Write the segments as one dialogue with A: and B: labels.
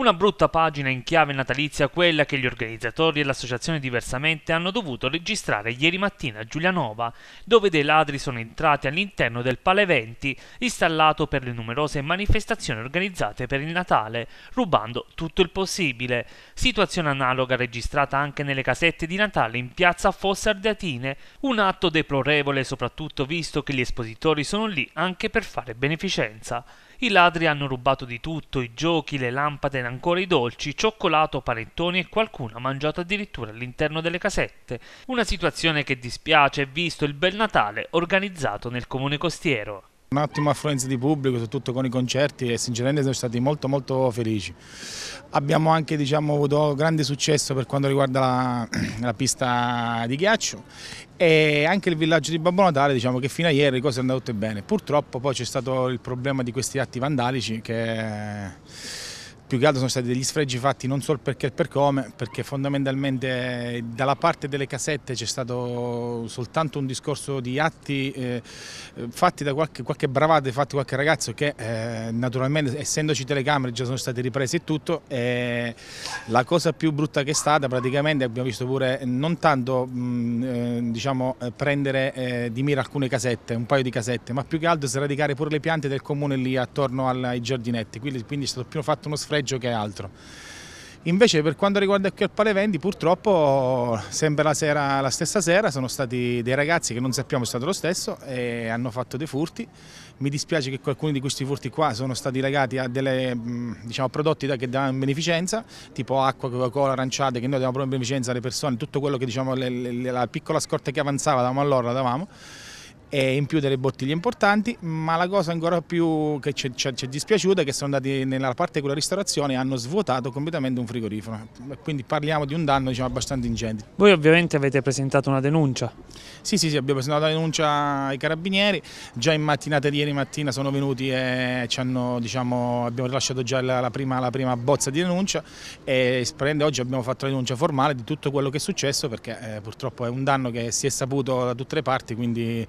A: Una brutta pagina in chiave natalizia quella che gli organizzatori e l'associazione diversamente hanno dovuto registrare ieri mattina a Giulianova, dove dei ladri sono entrati all'interno del Pale 20 installato per le numerose manifestazioni organizzate per il Natale, rubando tutto il possibile. Situazione analoga registrata anche nelle casette di Natale in piazza Fosse Ardeatine, un atto deplorevole soprattutto visto che gli espositori sono lì anche per fare beneficenza. I ladri hanno rubato di tutto, i giochi, le lampade, ancora i dolci, cioccolato, panettoni e qualcuno ha mangiato addirittura all'interno delle casette. Una situazione che dispiace visto il bel Natale organizzato nel comune costiero.
B: Un'ottima affluenza di pubblico, soprattutto con i concerti e sinceramente siamo stati molto molto felici. Abbiamo anche diciamo, avuto grande successo per quanto riguarda la, la, pista di ghiaccio e anche il villaggio di Babbo Natale diciamo che fino a ieri le cose andavano tutte bene. Purtroppo poi c'è stato il problema di questi atti vandalici che più che altro sono stati degli sfregi fatti non solo perché e per come, perché fondamentalmente eh, dalla parte delle casette c'è stato soltanto un discorso di atti eh, fatti da qualche, qualche bravate, fatti qualche ragazzo che eh, naturalmente essendoci telecamere già sono state riprese e tutto. E la cosa più brutta che è stata praticamente abbiamo visto pure non tanto mh, eh, diciamo, eh, prendere eh, di mira alcune casette, un paio di casette, ma più che altro sradicare pure le piante del comune lì attorno al, ai giardinetti, quindi, quindi è stato più fatto uno sfregio peggio che altro. Invece per quanto riguarda qui al Palevendi purtroppo sempre la, sera, la, stessa sera sono stati dei ragazzi che non sappiamo è stato lo stesso e hanno fatto dei furti. Mi dispiace che alcuni di questi furti qua sono stati legati a dei diciamo, prodotti che davano in beneficenza, tipo acqua, Coca-Cola, aranciate, che noi davamo in beneficenza alle persone, tutto quello che diciamo, le, le, la piccola scorta che avanzava davamo allora, la davamo e in più delle bottiglie importanti, ma la cosa ancora più che ci è dispiaciuta è che sono andati nella parte con la ristorazione e hanno svuotato completamente un frigorifero, quindi parliamo di un danno diciamo, abbastanza ingente.
A: Voi ovviamente avete presentato una denuncia?
B: Sì, sì, sì, abbiamo presentato la denuncia ai carabinieri, già in mattinata di ieri mattina sono venuti e hanno, diciamo, abbiamo rilasciato già la, la, prima, la, prima, bozza di denuncia e oggi abbiamo fatto la denuncia formale di tutto quello che è successo perché eh, purtroppo è un danno che si è saputo da tutte le parti, quindi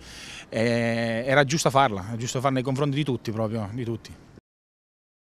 B: eh, era giusto farla, giusto farla nei confronti di tutti proprio, di tutti.